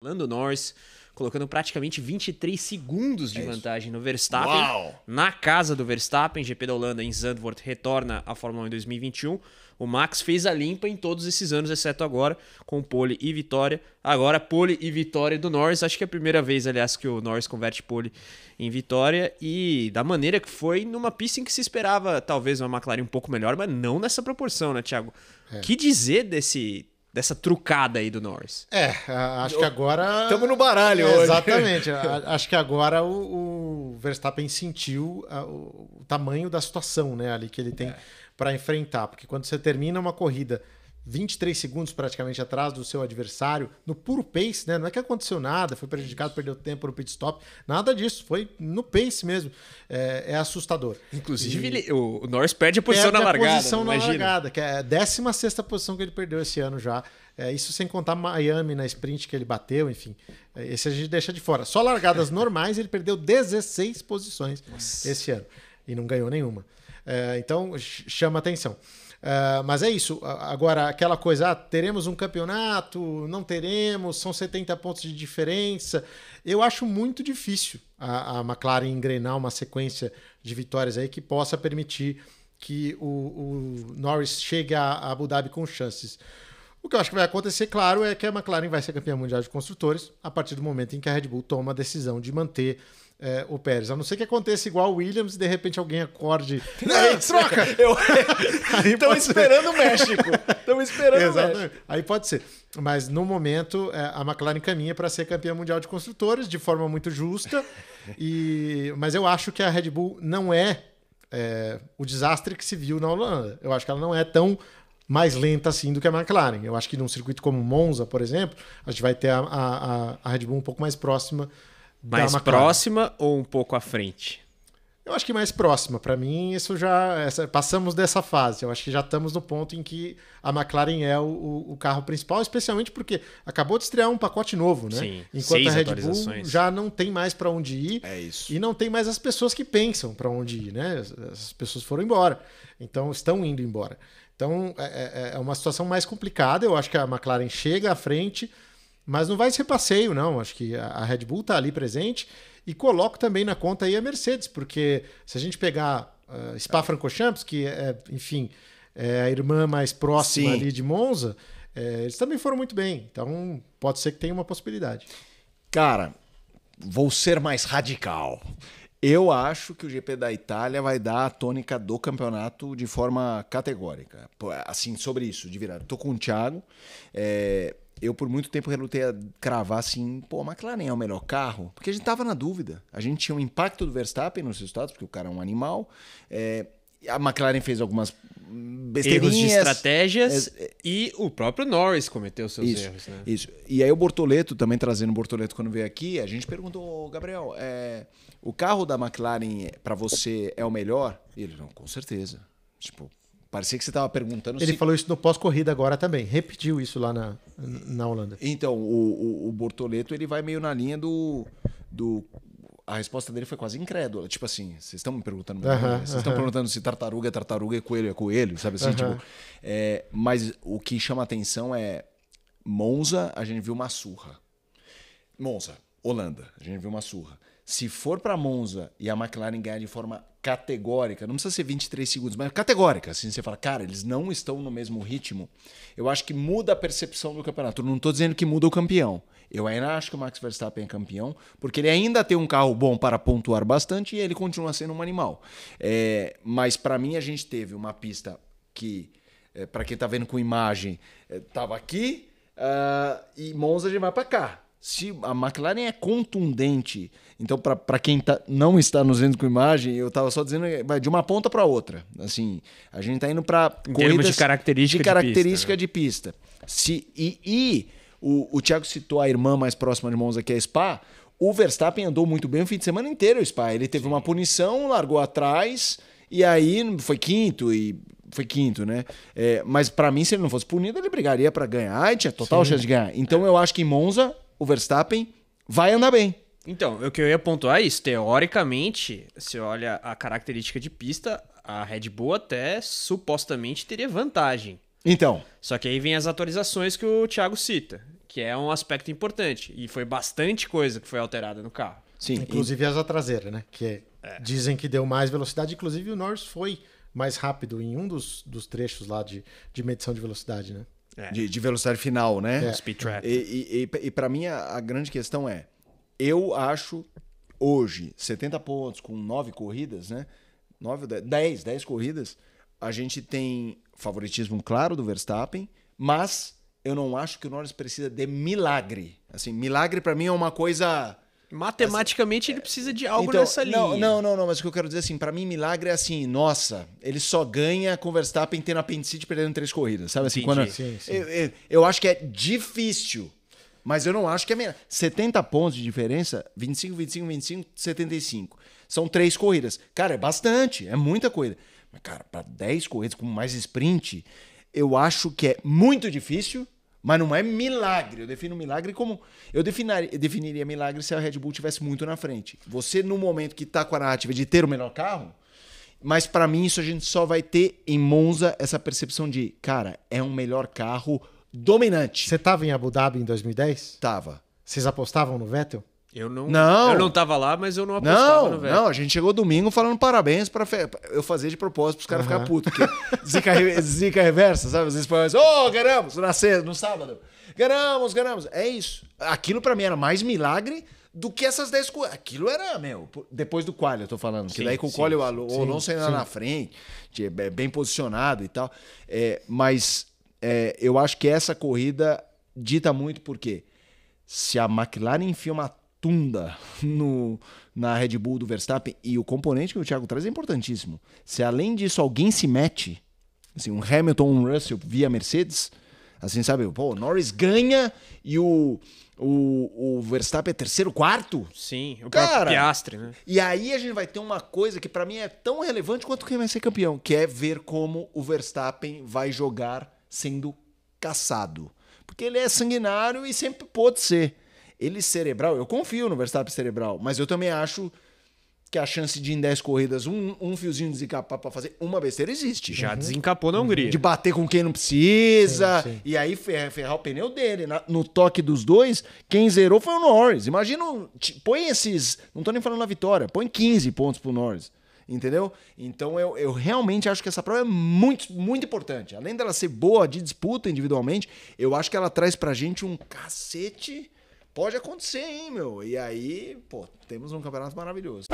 Lando Norris colocando praticamente 23 segundos de é vantagem no Verstappen. Uau. Na casa do Verstappen, GP da Holanda em Zandvoort retorna à Fórmula 1 em 2021. O Max fez a limpa em todos esses anos, exceto agora, com pole e vitória. Agora, pole e vitória do Norris. Acho que é a primeira vez, aliás, que o Norris converte pole em vitória. E da maneira que foi, numa pista em que se esperava talvez uma McLaren um pouco melhor, mas não nessa proporção, né, Thiago? É. que dizer desse dessa trucada aí do Norris. É, acho que agora. Estamos no baralho é, hoje. Exatamente. acho que agora o, o Verstappen sentiu a, o, o, tamanho da situação, né, ali que ele tem é. para enfrentar, porque quando você termina uma corrida 23 segundos praticamente atrás do seu adversário, no puro pace, né? Não é que aconteceu nada, foi prejudicado, perdeu tempo no pit stop, nada disso, foi no pace mesmo. É, é assustador. Inclusive, e... ele, o Norris perde a posição perde na largada. A posição na largada, que é a 16 posição que ele perdeu esse ano já. É, isso sem contar Miami na sprint que ele bateu, enfim. É, esse a gente deixa de fora. Só largadas normais, ele perdeu 16 posições Nossa. esse ano e não ganhou nenhuma. É, então, chama atenção. Uh, mas é isso. Agora, aquela coisa, ah, teremos um campeonato, não teremos, são 70 pontos de diferença. Eu acho muito difícil a, a McLaren engrenar uma sequência de vitórias aí que possa permitir que o, o Norris chegue a Abu Dhabi com chances. O que eu acho que vai acontecer, claro, é que a McLaren vai ser campeã mundial de construtores a partir do momento em que a Red Bull toma a decisão de manter é, o Pérez. A não ser que aconteça igual o Williams e de repente alguém acorde. Não, Ei, troca! Estão eu... esperando o México. Estão esperando Exatamente. o México. Aí pode ser. Mas no momento, eh, a McLaren caminha para ser campeã mundial de construtores de forma muito justa. e... Mas eu acho que a Red Bull não é, é o desastre que se viu na Holanda. Eu acho que ela não é tão mais lenta assim do que a McLaren. Eu acho que num circuito como Monza, por exemplo, a gente vai ter a, a, a Red Bull um pouco mais próxima. Mais próxima ou um pouco à frente? Eu acho que mais próxima. Para mim, isso já. Essa, passamos dessa fase. Eu acho que já estamos no ponto em que a McLaren é o, o carro principal, especialmente porque acabou de estrear um pacote novo, né? Sim, Enquanto a Red Bull já não tem mais para onde ir. É isso. E não tem mais as pessoas que pensam para onde ir, né? As pessoas foram embora. Então, estão indo embora. Então é é, é, é uma situação mais complicada. Eu acho que a McLaren chega à frente, mas não vai ser passeio, não. Acho que a Red Bull está ali presente. E coloco também na conta aí a Mercedes, porque se a gente pegar uh, eh, spa Francochamps, que é, enfim, é a irmã mais próxima Sim. ali de Monza, é, eles também foram muito bem. Então pode ser que tenha uma possibilidade. Cara, vou ser mais radical. Eu acho que o GP da Itália vai dar a tônica do campeonato de forma categórica. Assim, sobre isso, de virada. Tô com o Thiago. É, eu, por muito tempo, relutei a cravar assim, pô, a McLaren é o melhor carro? Porque a gente tava na dúvida. A gente tinha o um impacto do Verstappen nos resultados, porque o cara é um animal. É, a McLaren fez algumas besteiras Erros de estratégias e o próprio Norris cometeu seus isso, erros, né? Isso. E aí o Bortoleto, também trazendo o Bortoleto quando veio aqui, a gente perguntou, Gabriel, é, o carro da McLaren para você é o melhor? E ele, não, com certeza. Tipo, Parecia que você estava perguntando. Ele se... falou isso no pós-corrida agora também. Repetiu isso lá na, na Holanda. Então, o, o, o, Bortoleto ele vai meio na linha do, do a resposta dele foi quase incrédula. Tipo assim, vocês estão me perguntando. Vocês uh -huh, estão uh -huh. perguntando se tartaruga é tartaruga e é coelho é coelho, sabe assim? Uh -huh. tipo, é, mas o que chama atenção é. Monza, a gente viu uma surra. Monza, Holanda, a gente viu uma surra. Se for para Monza e a McLaren ganhar de forma categórica, não precisa ser 23 segundos, mas categórica, assim você fala, cara, eles não estão no mesmo ritmo. Eu acho que muda a percepção do campeonato. Eu não estou dizendo que muda o campeão. Eu ainda acho que o Max Verstappen é campeão, porque ele ainda tem um carro bom para pontuar bastante e ele continua sendo um animal. É, mas para mim a gente teve uma pista que, é, para quem está vendo com imagem, estava é, aqui uh, e Monza já vai para cá. Se a McLaren é contundente, então para quem tá, não está nos vendo com imagem, eu estava só dizendo vai de uma ponta para outra. Assim, a gente está indo para corridas de característica de, característica de pista. Né? De pista. Se, e, e o, o Thiago citou a irmã mais próxima de Monza, que é a Spa. O Verstappen andou muito bem o fim de semana inteiro, o Spa. Ele teve Sim. uma punição, largou atrás, e aí foi quinto e. Foi quinto, né? É, mas para mim, se ele não fosse punido, ele brigaria para ganhar. E tinha total Sim. chance de ganhar. Então eu acho que em Monza, o Verstappen vai andar bem. Então, o que eu ia pontuar é isso. Teoricamente, se olha a característica de pista, a Red Bull até supostamente teria vantagem. Então. Só que aí vem as atualizações que o Thiago cita, que é um aspecto importante. E foi bastante coisa que foi alterada no carro. Sim. Inclusive e... asa traseira, né? Que é, é. dizem que deu mais velocidade. Inclusive o Norris foi mais rápido em um dos, dos trechos lá de, de medição de velocidade, né? É. De, de, velocidade final, né? É. Speed track. E, e, e para mim a, a, grande questão é: eu acho hoje 70 pontos com nove corridas, né? 9, 10, 10 corridas, a gente tem favoritismo claro do Verstappen, mas eu não acho que o Norris precisa de milagre. Assim, milagre para mim é uma coisa matematicamente assim, ele precisa de algo então, nessa linha. Não, não, não, mas o que eu quero dizer assim, para mim milagre é assim, nossa, ele só ganha com o Verstappen tendo apendicite perdendo três corridas, sabe assim, Entendi. quando sim, sim. Eu, eu, eu acho que é difícil. Mas eu não acho que é melhor. 70 pontos de diferença, 25, 25, 25, 75. São três corridas. Cara, é bastante, é muita corrida. Mas, cara, para 10 corridas com mais sprint, eu acho que é muito difícil, mas não é milagre. Eu defino milagre como. Eu definiria milagre se a Red Bull tivesse muito na frente. Você, no momento que está com a narrativa de ter o melhor carro, mas para mim isso a gente só vai ter em Monza essa percepção de, cara, é um melhor carro dominante. Você estava em Abu Dhabi em 2010? Tava. Vocês apostavam no Vettel? Eu não, não, eu não tava lá, mas eu não apostava não, no velho. Não, a gente chegou domingo falando parabéns para fe... eu fazer de propósito para os caras uhum. ficar putos. zica, re... zica reversa, sabe? Os espanhóis, oh, ganhamos na no sábado. Ganhamos, ganhamos. É isso. Aquilo para mim era mais milagre do que essas 10 coisas. Aquilo era, meu, depois do qual eu tô falando. Sim, que daí com o qual o Alonso ainda na frente, é, bem posicionado e tal. É, mas é, eu acho que essa corrida dita muito porque se a McLaren enfia uma rotunda no, na Red Bull do Verstappen. E o componente que o Thiago traz é importantíssimo. Se além disso alguém se mete, assim, um Hamilton, um Russell via Mercedes, assim, sabe? Pô, o Norris ganha e o, o, o Verstappen é terceiro, quarto? Sim, o Cara, Piastre, né? E aí a gente vai ter uma coisa que para mim é tão relevante quanto quem vai ser campeão, que é ver como o Verstappen vai jogar sendo caçado. Porque ele é sanguinário e sempre pôde ser. Ele cerebral, eu confio no Verstappen cerebral, mas eu também acho que a chance de em 10 corridas um, um fiozinho desencapar para fazer uma besteira existe. Já uhum. desencapou na Hungria. De bater com quem não precisa, sim, sim. e aí ferrar, ferrar, o pneu dele. Na, no toque dos dois, quem zerou foi o Norris. Imagina, põe esses, não tô nem falando na vitória, põe 15 pontos pro Norris. Entendeu? Então eu, eu realmente acho que essa prova é muito, muito importante. Além dela ser boa de disputa individualmente, eu acho que ela traz pra gente um cacete Pode acontecer, hein, meu? E aí, pô, temos um campeonato maravilhoso.